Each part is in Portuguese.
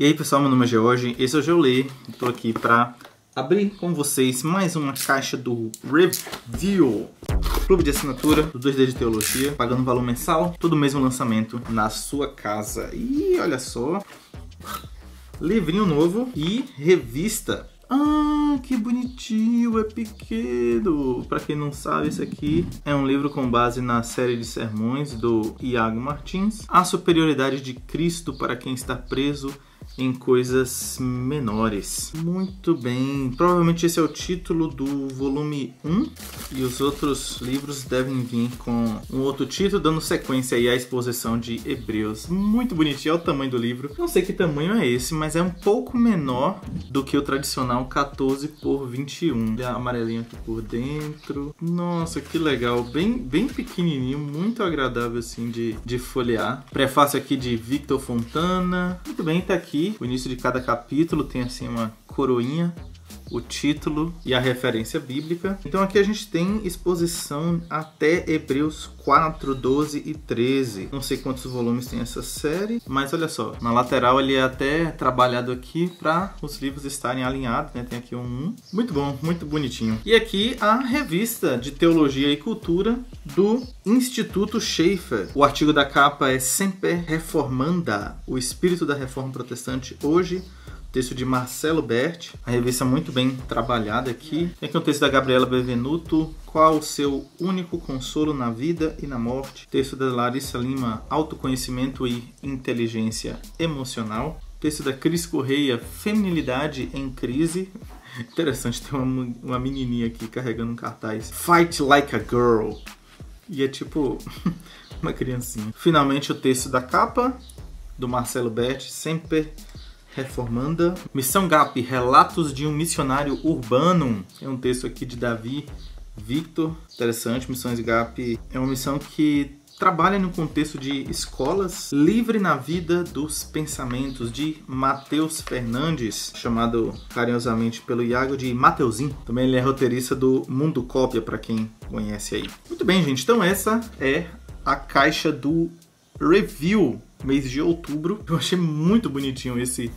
E aí pessoal, meu nome é George, esse é o Geolê, estou aqui para abrir com vocês mais uma caixa do Review Clube de assinatura do 2D de Teologia, pagando valor mensal, todo mês um lançamento na sua casa. E olha só, livrinho novo e revista. Ah, que bonitinho, é pequeno. Para quem não sabe, esse aqui é um livro com base na série de sermões do Iago Martins. A superioridade de Cristo para quem está preso em coisas menores. Muito bem, provavelmente esse é o título do volume 1 e os outros livros devem vir com um outro título, dando sequência aí à exposição de Hebreus. Muito bonitinho, é o tamanho do livro. Não sei que tamanho é esse, mas é um pouco menor do que o tradicional 14 por 21. Olha amarelinho aqui por dentro. Nossa, que legal, bem, bem pequenininho, muito agradável assim de, de folhear. Prefácio aqui de Victor Fontana. Muito bem, tá aqui o início de cada capítulo tem assim uma coroinha o título e a referência bíblica. Então aqui a gente tem exposição até Hebreus 4, 12 e 13. Não sei quantos volumes tem essa série, mas olha só, na lateral ele é até trabalhado aqui para os livros estarem alinhados, né? Tem aqui um Muito bom, muito bonitinho. E aqui a revista de teologia e cultura do Instituto Schaefer. O artigo da capa é Semper Reformanda, o espírito da reforma protestante hoje texto de Marcelo Berti, a revista muito bem trabalhada aqui. Tem aqui um texto da Gabriela Bevenuto, Qual o seu único consolo na vida e na morte? Texto da Larissa Lima, Autoconhecimento e Inteligência Emocional. Texto da Cris Correia, Feminilidade em Crise. Interessante, tem uma, uma menininha aqui carregando um cartaz. Fight like a girl. E é tipo uma criancinha. Finalmente o texto da capa, do Marcelo Berti, Sempre Reformanda. Missão Gap, Relatos de um Missionário Urbano. É um texto aqui de Davi Victor. Interessante, Missões Gap é uma missão que trabalha no contexto de escolas, livre na vida dos pensamentos de Matheus Fernandes, chamado carinhosamente pelo Iago de Mateuzinho. Também ele é roteirista do Mundo Cópia, para quem conhece aí. Muito bem, gente, então essa é a caixa do review mês de outubro. Eu achei muito bonitinho esse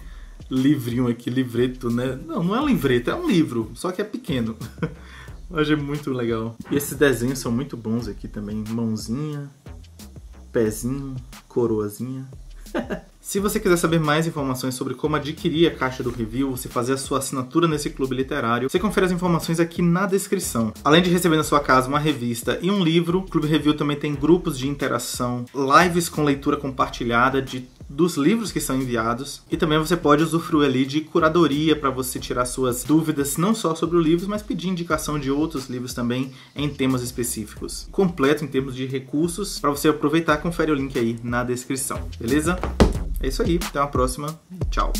livrinho aqui, livreto, né? Não, não é um livreto, é um livro, só que é pequeno. Mas é muito legal. E esses desenhos são muito bons aqui também. Mãozinha, pezinho, coroazinha. Se você quiser saber mais informações sobre como adquirir a caixa do review, você fazer a sua assinatura nesse clube literário, você confere as informações aqui na descrição. Além de receber na sua casa uma revista e um livro, o Clube Review também tem grupos de interação, lives com leitura compartilhada de dos livros que são enviados e também você pode usufruir ali de curadoria para você tirar suas dúvidas não só sobre os livros mas pedir indicação de outros livros também em temas específicos. Completo em termos de recursos para você aproveitar, confere o link aí na descrição, beleza? É isso aí, até uma próxima, tchau.